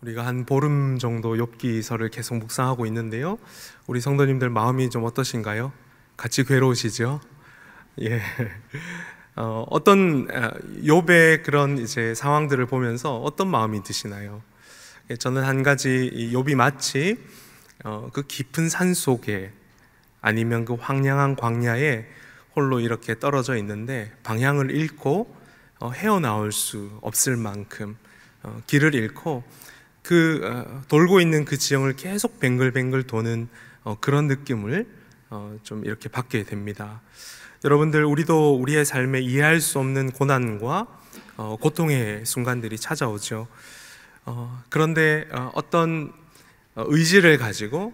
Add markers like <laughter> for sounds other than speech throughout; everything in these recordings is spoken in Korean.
우리가 한 보름 정도 욥기서를 계속 묵상하고 있는데요. 우리 성도님들 마음이 좀 어떠신가요? 같이 괴로우시죠? 예. <laughs> 어, 떤 아, 욥의 그런 이제 상황들을 보면서 어떤 마음이 드시나요? 예, 저는 한 가지 욥이 마치 어, 그 깊은 산 속에 아니면 그 황량한 광야에 홀로 이렇게 떨어져 있는데 방향을 잃고 어, 헤어나올 수 없을 만큼 어, 길을 잃고 그 어, 돌고 있는 그 지형을 계속 뱅글뱅글 도는 어, 그런 느낌을 어, 좀 이렇게 받게 됩니다. 여러분들 우리도 우리의 삶에 이해할 수 없는 고난과 고통의 순간들이 찾아오죠. 그런데 어떤 의지를 가지고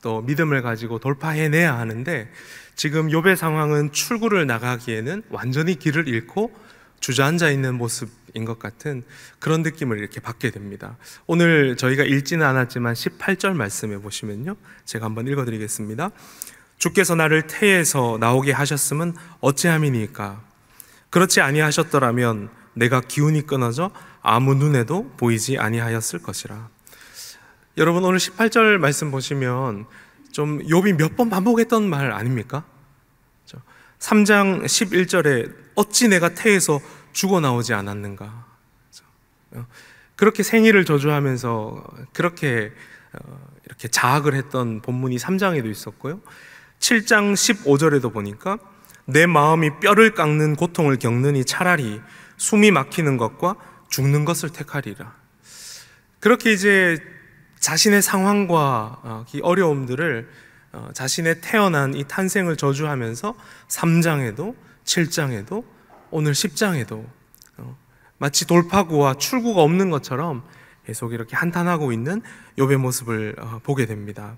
또 믿음을 가지고 돌파해내야 하는데 지금 욥의 상황은 출구를 나가기에는 완전히 길을 잃고 주저앉아 있는 모습 인것 같은 그런 느낌을 이렇게 받게 됩니다. 오늘 저희가 읽지는 않았지만 18절 말씀해 보시면요. 제가 한번 읽어 드리겠습니다. 주께서 나를 태에서 나오게 하셨음은 어찌함이니까 그렇지 아니하셨더라면 내가 기운이 끊어져 아무 눈에도 보이지 아니하였을 것이라. 여러분 오늘 18절 말씀 보시면 좀 욥이 몇 번 반복했던 말 아닙니까? 3장 그렇죠. 11절에 어찌 내가 태에서 죽어나오지 않았는가. 어, 그렇게 생일을 저주하면서 그렇게 어, 이렇게 자학을 했던 본문이 3장에도 있었고요. 7장 15절에도 보니까 내 마음이 뼈를 깎는 고통을 겪느니 차라리 숨이 막히는 것과 죽는 것을 택하리라. 그렇게 이제 자신의 상황과 어, 어려움들을 자신의 태어난 이 탄생을 저주하면서 3장에도 7장에도 오늘 10장에도 어, 마치 돌파구와 출구가 없는 것처럼 계속 이렇게 한탄하고 있는 욥의 모습을 어, 보게 됩니다.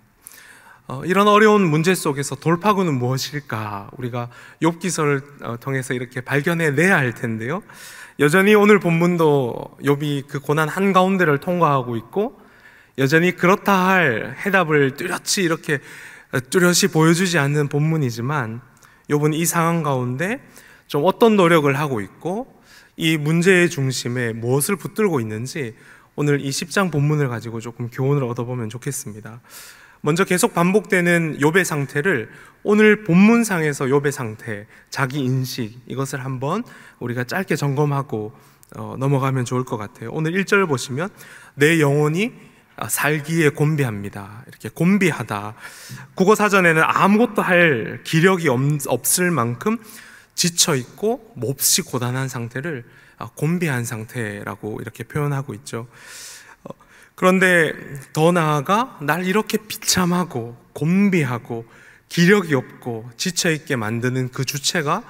어, 이런 어려운 문제 속에서 돌파구는 무엇일까? 우리가 욥기서를 통해서 이렇게 발견해 내야 할 텐데요. 여전히 오늘 본문도 욥이 그 고난 한 가운데를 통과하고 있고 여전히 그렇다 할 해답을 뚜렷이 이렇게 뚜렷이 보여주지 않는 본문이지만 욥은 이 상황 가운데 좀 어떤 노력을 하고 있고 이 문제의 중심에 무엇을 붙들고 있는지 오늘 이 10장 본문을 가지고 조금 교훈을 얻어보면 좋겠습니다. 먼저 계속 반복되는 요배 상태를 오늘 본문상에서 요배 상태, 자기 인식 이것을 한번 우리가 짧게 점검하고 어, 넘어가면 좋을 것 같아요. 오늘 1절 보시면 내 영혼이 아, 살기에 곤비합니다. 이렇게 곤비하다. 국어 사전에는 아무것도 할 기력이 없, 없을 만큼 지쳐 있고 몹시 고단한 상태를 아, 곤비한 상태라고 이렇게 표현하고 있죠. 어, 그런데 더 나아가 날 이렇게 비참하고 곤비하고 기력이 없고 지쳐 있게 만드는 그 주체가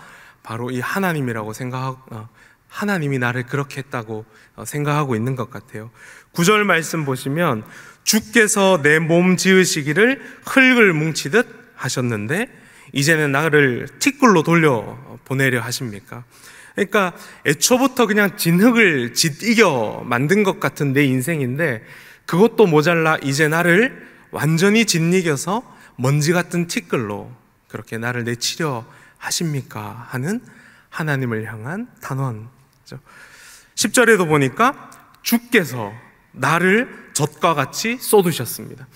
바로 이 하나님이라고 생각하나님이 어, 나를 그렇게 했다고 어, 생각하고 있는 것 같아요. 구절 말씀 보시면 주께서 내 몸 지으시기를 흙을 뭉치듯 하셨는데 이제는 나를 티끌로 돌려 보내려 하십니까? 그러니까 애초부터 그냥 진흙을 짓이겨 만든 것 같은 내 인생인데 그것도 모자라 이제 나를 완전히 짓이겨서 먼지 같은 티끌로 그렇게 나를 내치려 하십니까? 하는 하나님을 향한 단원. 10절에도 보니까 주께서 나를 젖과 같이 쏟으셨습니다.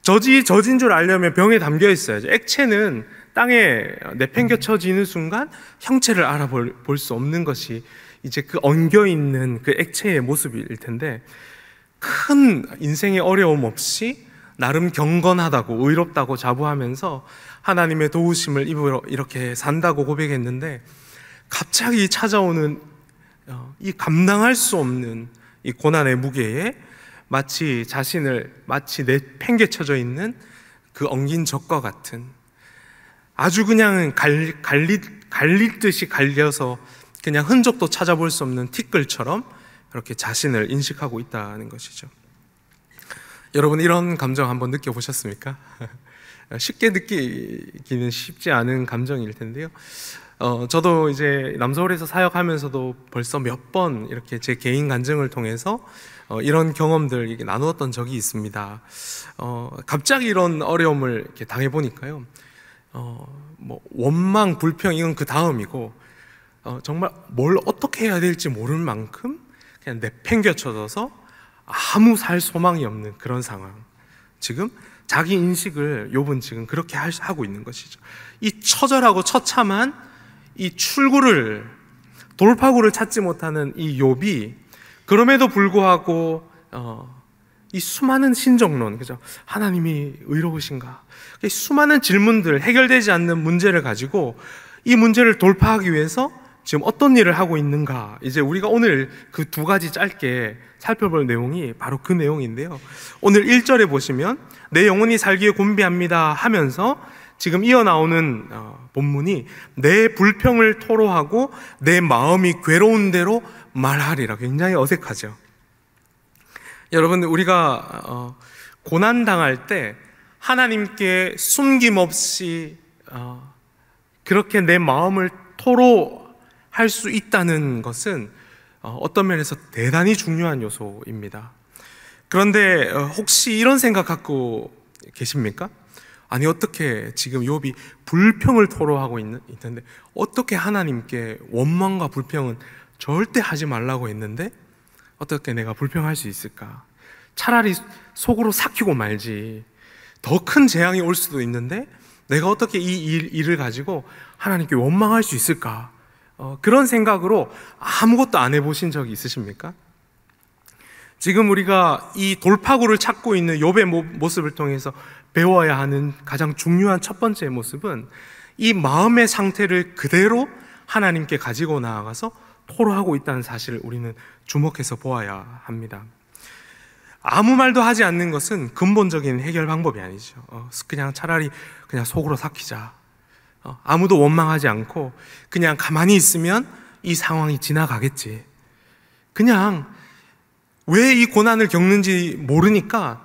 젖이 젖인 줄 알려면 병에 담겨 있어야죠. 액체는 땅에 내팽겨쳐지는 순간 형체를 알아볼 수 없는 것이 이제 그 엉겨 있는 그 액체의 모습일 텐데 큰 인생의 어려움 없이 나름 경건하다고 의롭다고 자부하면서 하나님의 도우심을 입으로 이렇게 산다고 고백했는데 갑자기 찾아오는 어, 이 감당할 수 없는 이 고난의 무게에 마치 자신을 마치 내팽개쳐져 있는 그 엉긴 적과 같은 아주 그냥 갈리, 갈리, 갈릴 듯이 갈려서 그냥 흔적도 찾아볼 수 없는 티끌처럼 그렇게 자신을 인식하고 있다는 것이죠. 여러분 이런 감정 한번 느껴보셨습니까? <laughs> 쉽게 느끼기는 쉽지 않은 감정일 텐데요. 어, 저도 이제 남서울에서 사역하면서도 벌써 몇 번 이렇게 제 개인 간증을 통해서 어, 이런 경험들 나누었던 적이 있습니다. 어, 갑자기 이런 어려움을 당해보니까요. 어, 뭐 원망, 불평 이건 그 다음이고 어, 정말 뭘 어떻게 해야 될지 모를 만큼 그냥 내팽겨쳐져서 아무 살 소망이 없는 그런 상황. 지금 자기 인식을 요번 지금 그렇게 하고 있는 것이죠. 이 처절하고 처참한 이 출구를 돌파구를 찾지 못하는 이 욥이 그럼에도 불구하고 어, 이 수많은 신정론, 그죠? 하나님이 의로우신가? 이 수많은 질문들, 해결되지 않는 문제를 가지고 이 문제를 돌파하기 위해서 지금 어떤 일을 하고 있는가? 이제 우리가 오늘 그 두 가지 짧게 살펴볼 내용이 바로 그 내용인데요. 오늘 1절에 보시면 내 영혼이 살기에 곤비합니다 하면서 지금 이어나오는 어, 본문이 내 불평을 토로하고 내 마음이 괴로운 대로 말하리라. 굉장히 어색하죠. 여러분 우리가 어, 고난 당할 때 하나님께 숨김없이 어, 그렇게 내 마음을 토로할 수 있다는 것은 어, 어떤 면에서 대단히 중요한 요소입니다. 그런데 혹시 이런 생각 갖고 계십니까? 아니 어떻게 지금 욥이 불평을 토로하고 있는데 어떻게 하나님께 원망과 불평은 절대 하지 말라고 했는데 어떻게 내가 불평할 수 있을까? 차라리 속으로 삭히고 말지. 더 큰 재앙이 올 수도 있는데 내가 어떻게 이 일, 일을 가지고 하나님께 원망할 수 있을까? 어, 그런 생각으로 아무것도 안 해보신 적이 있으십니까? 지금 우리가 이 돌파구를 찾고 있는 욥의 모습을 통해서 배워야 하는 가장 중요한 첫 번째 모습은 이 마음의 상태를 그대로 하나님께 가지고 나아가서 토로하고 있다는 사실을 우리는 주목해서 보아야 합니다. 아무 말도 하지 않는 것은 근본적인 해결 방법이 아니죠. 어, 그냥 차라리 그냥 속으로 삭히자. 어, 아무도 원망하지 않고 그냥 가만히 있으면 이 상황이 지나가겠지. 그냥 왜 이 고난을 겪는지 모르니까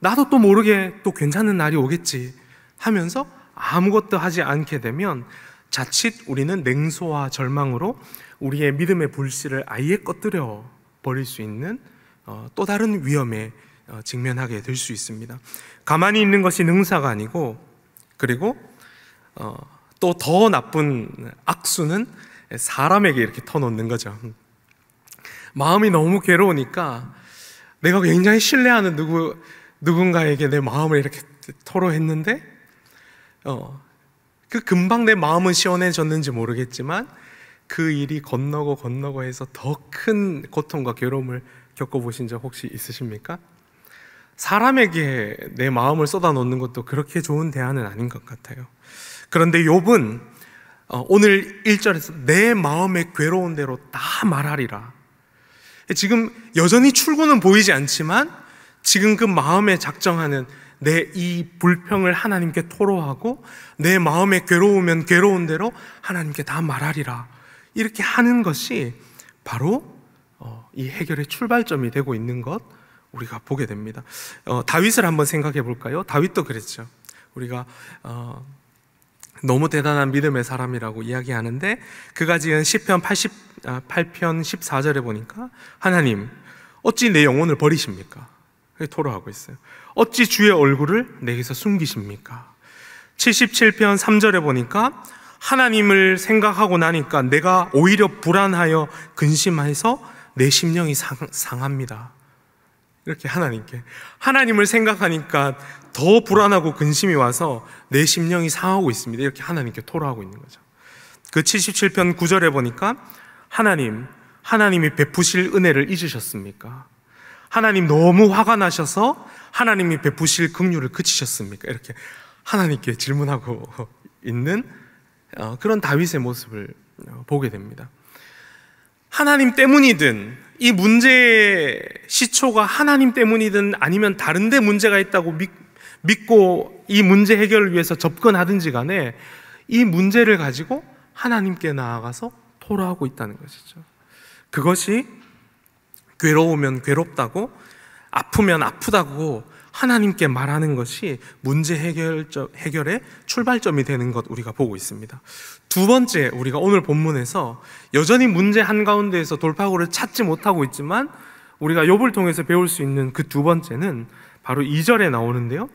나도 또 모르게 또 괜찮은 날이 오겠지 하면서 아무것도 하지 않게 되면 자칫 우리는 냉소와 절망으로 우리의 믿음의 불씨를 아예 꺼뜨려 버릴 수 있는 어, 또 다른 위험에 어, 직면하게 될 수 있습니다. 가만히 있는 것이 능사가 아니고 그리고 어, 또더 나쁜 악수는 사람에게 이렇게 터놓는 거죠. 음. 마음이 너무 괴로우니까 내가 굉장히 신뢰하는 누구 누군가에게 내 마음을 이렇게 토로했는데 어, 그 금방 내 마음은 시원해졌는지 모르겠지만 그 일이 건너고 건너고 해서 더 큰 고통과 괴로움을 겪어보신 적 혹시 있으십니까? 사람에게 내 마음을 쏟아놓는 것도 그렇게 좋은 대안은 아닌 것 같아요. 그런데 욥은 어, 오늘 1절에서 내 마음의 괴로운 대로 다 말하리라. 지금 여전히 출구는 보이지 않지만 지금 그 마음에 작정하는 내 이 불평을 하나님께 토로하고 내 마음에 괴로우면 괴로운 대로 하나님께 다 말하리라. 이렇게 하는 것이 바로 어, 이 해결의 출발점이 되고 있는 것 우리가 보게 됩니다. 어, 다윗을 한번 생각해 볼까요? 다윗도 그랬죠. 우리가 어, 너무 대단한 믿음의 사람이라고 이야기하는데 그가 지은 시편 88편 아, 14절에 보니까 하나님 어찌 내 영혼을 버리십니까? 토로하고 있어요. 어찌 주의 얼굴을 내게서 숨기십니까? 77편 3절에 보니까 하나님을 생각하고 나니까 내가 오히려 불안하여 근심해서 내 심령이 상, 상합니다. 이렇게 하나님께 하나님을 생각하니까 더 불안하고 근심이 와서 내 심령이 상하고 있습니다. 이렇게 하나님께 토로하고 있는 거죠. 그 77편 9절에 보니까 하나님, 하나님이 베푸실 은혜를 잊으셨습니까? 하나님 너무 화가 나셔서 하나님이 베푸실 긍휼을 그치셨습니까? 이렇게 하나님께 질문하고 <laughs> 있는 어, 그런 다윗의 모습을 어, 보게 됩니다. 하나님 때문이든 이 문제의 시초가 하나님 때문이든 아니면 다른데 문제가 있다고 믿, 고이 문제 해결을 위해서 접근하든지 간에 이 문제를 가지고 하나님께 나아가서 토로하고 있다는 것이죠. 그것이 괴로우면 괴롭다고 아프면 아프다고 하나님께 말하는 것이 문제 해결점, 해결의 출발점이 되는 것 우리가 보고 있습니다. 두 번째 우리가 오늘 본문에서 여전히 문제 한가운데에서 돌파구를 찾지 못하고 있지만 우리가 욥을 통해서 배울 수 있는 그 두 번째는 바로 2절에 나오는데요.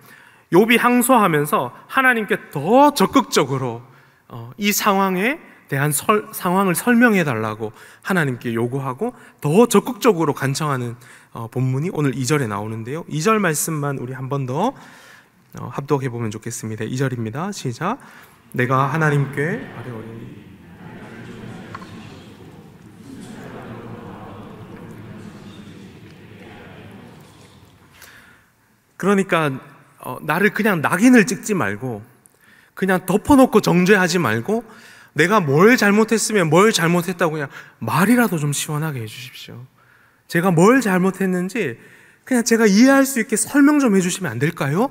욥이 항소하면서 하나님께 더 적극적으로 어, 이 상황에 대한 설, 상황을 설명해 달라고 하나님께 요구하고 더 적극적으로 간청하는 어, 본문이 오늘 2절에 나오는데요. 2절 말씀만 우리 한 번더 어, 합독해 보면 좋겠습니다. 2절입니다. 시작. 내가 하나님께 아뢰오니 그러니까 어, 나를 그냥 낙인을 찍지 말고 그냥 덮어놓고 정죄하지 말고 내가 뭘 잘못했으면 뭘 잘못했다고 그냥 말이라도 좀 시원하게 해주십시오. 제가 뭘 잘못했는지 그냥 제가 이해할 수 있게 설명 좀 해주시면 안 될까요?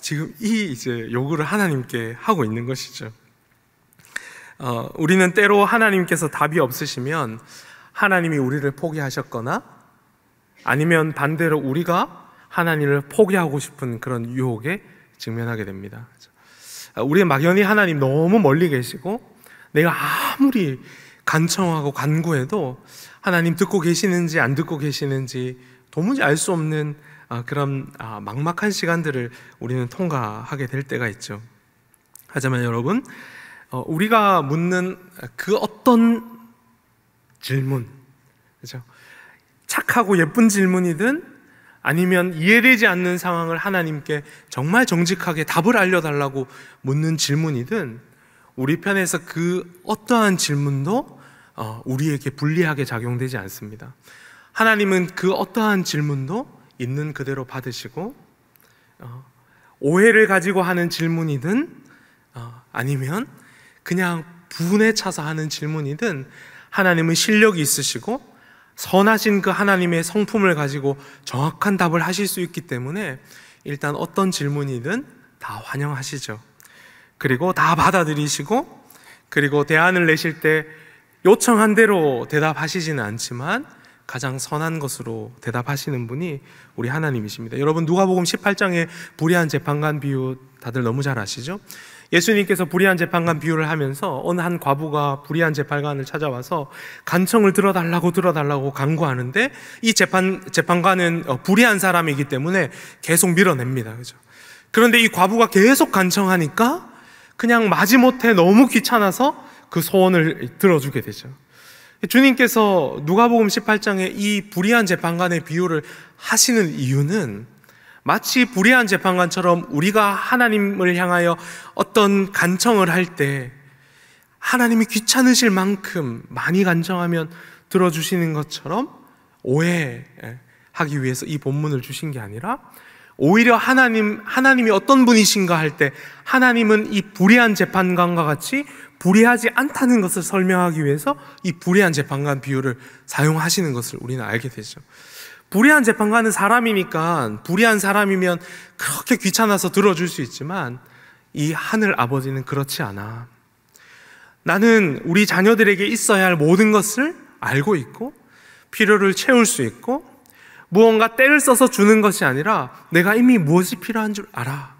지금 이 이제 요구를 하나님께 하고 있는 것이죠. 어, 우리는 때로 하나님께서 답이 없으시면 하나님이 우리를 포기하셨거나 아니면 반대로 우리가 하나님을 포기하고 싶은 그런 유혹에 직면하게 됩니다. 그렇죠? 우리의 막연히 하나님 너무 멀리 계시고 내가 아무리 간청하고 간구해도 하나님 듣고 계시는지 안 듣고 계시는지 도무지 알 수 없는 아, 그런 아, 막막한 시간들을 우리는 통과하게 될 때가 있죠. 하지만 여러분, 어, 우리가 묻는 그 어떤 질문, 그죠? 착하고 예쁜 질문이든 아니면 이해되지 않는 상황을 하나님께 정말 정직하게 답을 알려달라고 묻는 질문이든 우리 편에서 그 어떠한 질문도 어, 우리에게 불리하게 작용되지 않습니다. 하나님은 그 어떠한 질문도 있는 그대로 받으시고 어, 오해를 가지고 하는 질문이든 어, 아니면 그냥 분에 차서 하는 질문이든 하나님은 실력이 있으시고 선하신 그 하나님의 성품을 가지고 정확한 답을 하실 수 있기 때문에 일단 어떤 질문이든 다 환영하시죠. 그리고 다 받아들이시고 그리고 대안을 내실 때 요청한 대로 대답하시지는 않지만 가장 선한 것으로 대답하시는 분이 우리 하나님이십니다. 여러분 누가복음 18장의 불의한 재판관 비유 다들 너무 잘 아시죠? 예수님께서 불의한 재판관 비유를 하면서 어느 한 과부가 불의한 재판관을 찾아와서 간청을 들어달라고 들어달라고 강구하는데 이 재판 재판관은 어, 불의한 사람이기 때문에 계속 밀어냅니다. 그죠? 그런데 이 과부가 계속 간청하니까 그냥 마지못해 너무 귀찮아서 그 소원을 들어주게 되죠. 주님께서 누가복음 18장에 이 불의한 재판관의 비유를 하시는 이유는 마치 불의한 재판관처럼 우리가 하나님을 향하여 어떤 간청을 할 때 하나님이 귀찮으실 만큼 많이 간청하면 들어주시는 것처럼 오해하기 위해서 이 본문을 주신 게 아니라 오히려 하나님, 하나님이 어떤 분이신가 할 때 하나님은 이 불의한 재판관과 같이 불의하지 않다는 것을 설명하기 위해서 이 불의한 재판관 비유를 사용하시는 것을 우리는 알게 되죠. 불의한 재판관은 사람이니까 불의한 사람이면 그렇게 귀찮아서 들어줄 수 있지만 이 하늘 아버지는 그렇지 않아. 나는 우리 자녀들에게 있어야 할 모든 것을 알고 있고 필요를 채울 수 있고 무언가 때를 써서 주는 것이 아니라 내가 이미 무엇이 필요한 줄 알아.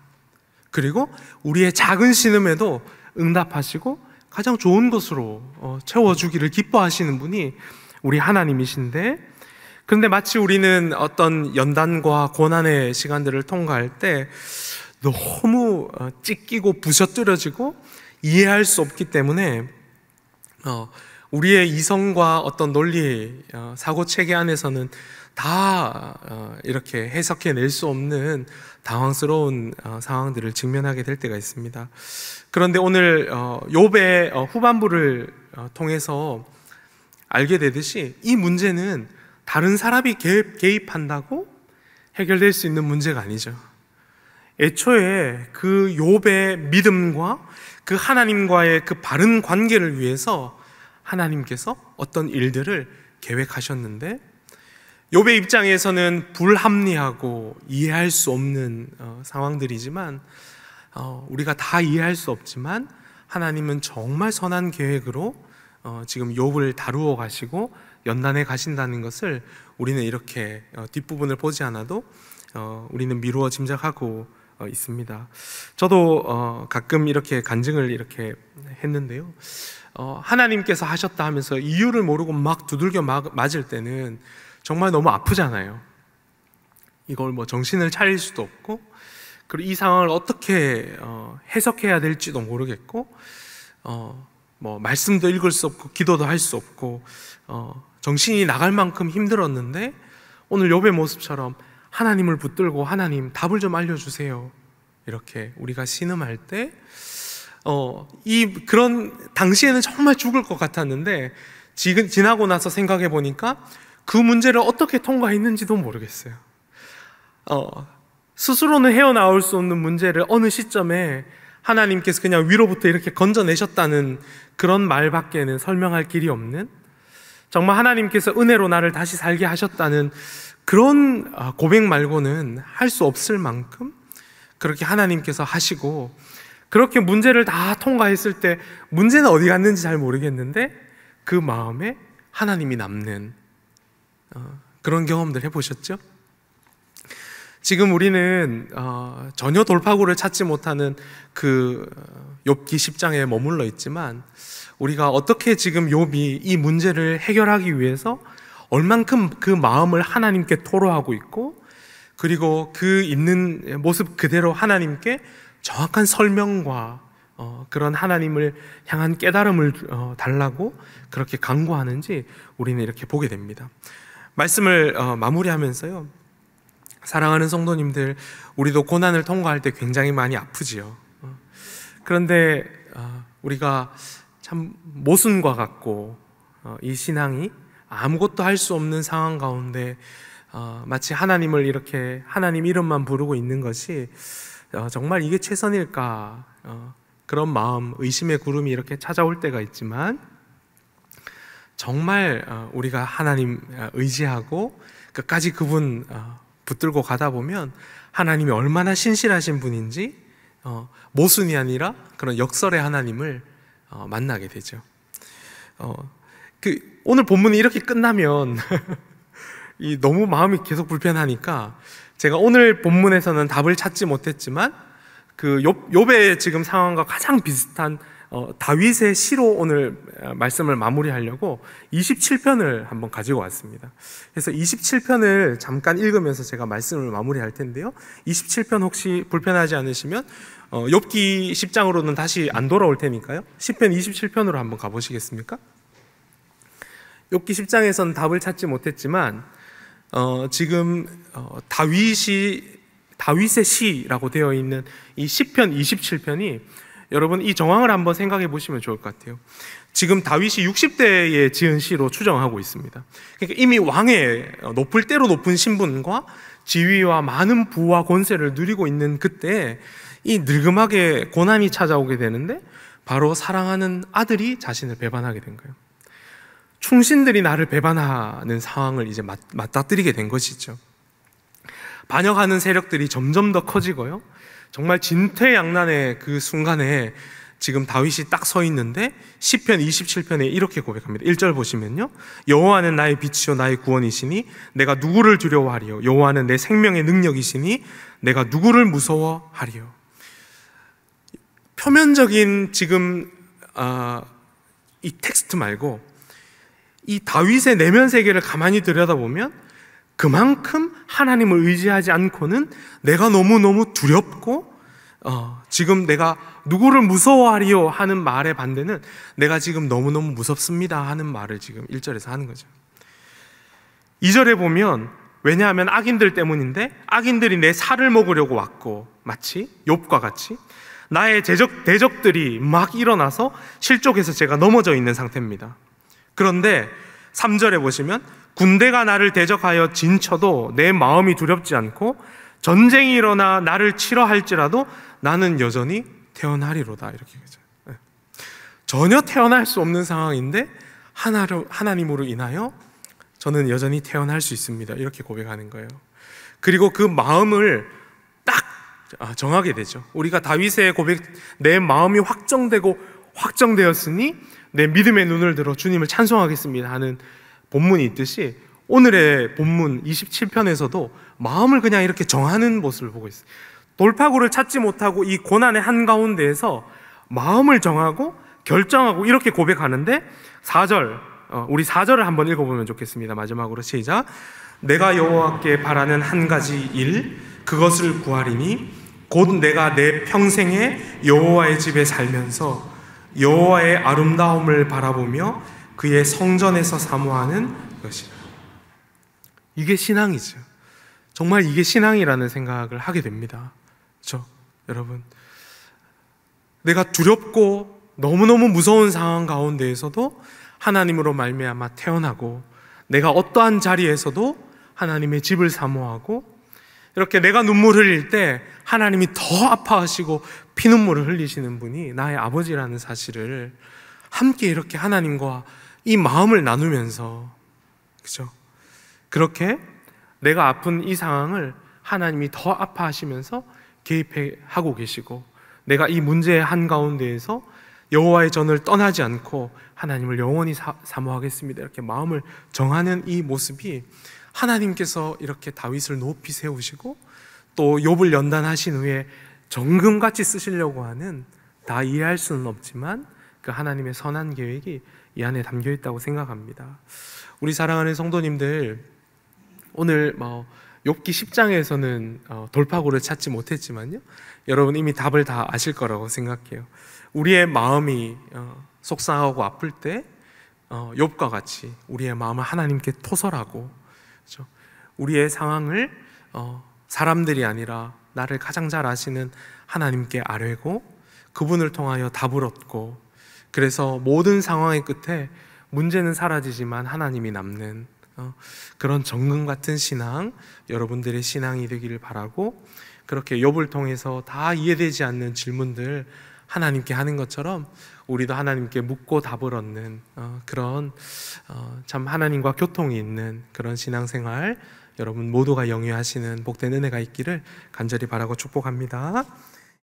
그리고 우리의 작은 신음에도 응답하시고 가장 좋은 것으로 어, 채워주기를 기뻐하시는 분이 우리 하나님이신데 그런데 마치 우리는 어떤 연단과 고난의 시간들을 통과할 때 너무 어, 찢기고 부셔뜨려지고 이해할 수 없기 때문에 어, 우리의 이성과 어떤 논리, 사고 체계 안에서는 다 어, 이렇게 해석해낼 수 없는 당황스러운 어, 상황들을 직면하게 될 때가 있습니다. 그런데 오늘 어, 요배 후반부를 통해서 알게 되듯이 이 문제는 다른 사람이 개입한다고 해결될 수 있는 문제가 아니죠. 애초에 그 욥의 믿음과 그 하나님과의 그 바른 관계를 위해서 하나님께서 어떤 일들을 계획하셨는데 요배 입장에서는 불합리하고 이해할 수 없는 어, 상황들이지만 어, 우리가 다 이해할 수 없지만 하나님은 정말 선한 계획으로 어, 지금 욥을 다루어 가시고 연단해 가신다는 것을 우리는 이렇게 뒷부분을 보지 않아도 우리는 미루어 짐작하고 있습니다. 저도 가끔 이렇게 간증을 이렇게 했는데요. 하나님께서 하셨다 하면서 이유를 모르고 막 두들겨 맞을 때는 정말 너무 아프잖아요. 이걸 뭐 정신을 차릴 수도 없고, 그리고 이 상황을 어떻게 어, 해석해야 될지도 모르겠고, 어, 뭐 말씀도 읽을 수 없고, 기도도 할 수 없고, 어, 정신이 나갈 만큼 힘들었는데 오늘 욥의 모습처럼 하나님을 붙들고 하나님 답을 좀 알려주세요. 이렇게 우리가 신음할 때, 어, 이 그런 당시에는 정말 죽을 것 같았는데 지금 지나고 나서 생각해 보니까 그 문제를 어떻게 통과했는지도 모르겠어요. 어, 스스로는 헤어나올 수 없는 문제를 어느 시점에 하나님께서 그냥 위로부터 이렇게 건져내셨다는 그런 말밖에는 설명할 길이 없는 정말 하나님께서 은혜로 나를 다시 살게 하셨다는 그런 아, 고백 말고는 할 수 없을 만큼 그렇게 하나님께서 하시고 그렇게 문제를 다 통과했을 때 문제는 어디 갔는지 잘 모르겠는데 그 마음에 하나님이 남는 어, 그런 경험들 해보셨죠? 지금 우리는 어, 전혀 돌파구를 찾지 못하는 그 어, 욥기 10장에 머물러 있지만 우리가 어떻게 지금 욥이 이 문제를 해결하기 위해서 얼만큼 그 마음을 하나님께 토로하고 있고 그리고 그 있는 모습 그대로 하나님께 정확한 설명과 어, 그런 하나님을 향한 깨달음을 어, 달라고 그렇게 강구하는지 우리는 이렇게 보게 됩니다. 말씀을 어, 마무리하면서요. 사랑하는 성도님들, 우리도 고난을 통과할 때 굉장히 많이 아프지요. 어, 그런데 어, 우리가 참 모순과 같고 이 신앙이 아무것도 할 수 없는 상황 가운데 마치 하나님을 이렇게 하나님 이름만 부르고 있는 것이 정말 이게 최선일까 그런 마음 의심의 구름이 이렇게 찾아올 때가 있지만 정말 어, 우리가 하나님 어, 의지하고 끝까지 그분 어, 붙들고 가다 보면 하나님이 얼마나 신실하신 분인지 모순이 아니라 그런 역설의 하나님을 만나게 되죠. 그 오늘 본문이 이렇게 끝나면 <laughs> 너무 마음이 계속 불편하니까 제가 오늘 본문에서는 답을 찾지 못했지만 그 욥의 지금 상황과 가장 비슷한 어, 다윗의 시로 오늘 아, 말씀을 마무리하려고 27편을 한번 가지고 왔습니다. 그래서 27편을 잠깐 읽으면서 제가 말씀을 마무리할 텐데요. 27편 혹시 불편하지 않으시면 어, 욥기 10장으로는 다시 안 돌아올 테니까요. 10편 27편으로 한번 가보시겠습니까? 욥기 10장에서는 답을 찾지 못했지만 어, 지금 어, 다윗이 다윗의 시라고 되어 있는 이 10편 27편이 여러분 이 정황을 한번 생각해 보시면 좋을 것 같아요. 지금 다윗이 60대에 지은 시로 추정하고 있습니다. 그러니까 이미 왕의 높을 대로 높은 신분과 지위와 많은 부와 권세를 누리고 있는 그때 이 늙음하게 고난이 찾아오게 되는데 바로 사랑하는 아들이 자신을 배반하게 된 거예요. 충신들이 나를 배반하는 상황을 이제 맞, 맞닥뜨리게 된 것이죠. 반역하는 세력들이 점점 더 커지고요. 정말 진퇴양난의 그 순간에 지금 다윗이 딱 서 있는데 1 0편 27편에 이렇게 고백합니다. 1절 보시면요. 여호와는 나의 빛이요 나의 구원이시니 내가 누구를 두려워하리요. 여호와는 내 생명의 능력이시니 내가 누구를 무서워하리요. 표면적인 지금 아, 이 텍스트 말고 이 다윗의 내면 세계를 가만히 들여다보면 그만큼 하나님을 의지하지 않고는 내가 너무너무 두렵고 어, 지금 내가 누구를 무서워하리요 하는 말의 반대는 내가 지금 너무너무 무섭습니다 하는 말을 지금 1절에서 하는 거죠. 2절에 보면 왜냐하면 악인들 때문인데 악인들이 내 살을 먹으려고 왔고 마치 욥과 같이 나의 제적, 대적들이 막 일어나서 실족해서 제가 넘어져 있는 상태입니다. 그런데 3절에 보시면 군대가 나를 대적하여 진쳐도 내 마음이 두렵지 않고 전쟁이 일어나 나를 치러 할지라도 나는 여전히 태어나리로다 이렇게 얘기하죠. 네. 전혀 태어날 수 없는 상황인데 하나로 하나님으로 인하여 저는 여전히 태어날 수 있습니다. 이렇게 고백하는 거예요. 그리고 그 마음을 딱 아, 정하게 되죠. 우리가 다윗의 고백 내 마음이 확정되고 확정되었으니 내 믿음의 눈을 들어 주님을 찬송하겠습니다 하는 본문이 있듯이 오늘의 본문 27편에서도 마음을 그냥 이렇게 정하는 모습을 보고 있어요. 돌파구를 찾지 못하고 이 고난의 한가운데에서 마음을 정하고 결정하고 이렇게 고백하는데 4절 어, 우리 4절을 한번 읽어보면 좋겠습니다. 마지막으로 시작. 내가 여호와께 바라는 한 가지 일 그것을 구하리니 곧 내가 내 평생에 여호와의 집에 살면서 여호와의 아름다움을 바라보며 그의 성전에서 사모하는 것이라. 이게 신앙이죠. 정말 이게 신앙이라는 생각을 하게 됩니다. 그렇죠? 여러분. 내가 두렵고 너무너무 무서운 상황 가운데에서도 하나님으로 말미암아 태어나고 내가 어떠한 자리에서도 하나님의 집을 사모하고 이렇게 내가 눈물을 흘릴 때 하나님이 더 아파하시고 피눈물을 흘리시는 분이 나의 아버지라는 사실을 함께 이렇게 하나님과 이 마음을 나누면서 그죠? 그렇게 내가 아픈 이 상황을 하나님이 더 아파하시면서 개입하고 해 계시고 내가 이 문제의 한가운데에서 여호와의 전을 떠나지 않고 하나님을 영원히 사, 사모하겠습니다. 이렇게 마음을 정하는 이 모습이 하나님께서 이렇게 다윗을 높이 세우시고 또 욥을 연단하신 후에 정금같이 쓰시려고 하는 다 이해할 수는 없지만 그 하나님의 선한 계획이 이 안에 담겨 있다고 생각합니다. 우리 사랑하는 성도님들 오늘 뭐 욥기 10장에서는 어, 돌파구를 찾지 못했지만요. 여러분 이미 답을 다 아실 거라고 생각해요. 우리의 마음이 어, 속상하고 아플 때 어, 욥과 같이 우리의 마음을 하나님께 토설하고 그렇죠? 우리의 상황을 어, 사람들이 아니라 나를 가장 잘 아시는 하나님께 아뢰고 그분을 통하여 답을 얻고 그래서 모든 상황의 끝에 문제는 사라지지만 하나님이 남는 어, 그런 정금 같은 신앙, 여러분들의 신앙이 되기를 바라고 그렇게 욥을 통해서 다 이해되지 않는 질문들 하나님께 하는 것처럼 우리도 하나님께 묻고 답을 얻는 어, 그런 어, 참 하나님과 교통이 있는 그런 신앙생활 여러분 모두가 영유하시는 복된 은혜가 있기를 간절히 바라고 축복합니다.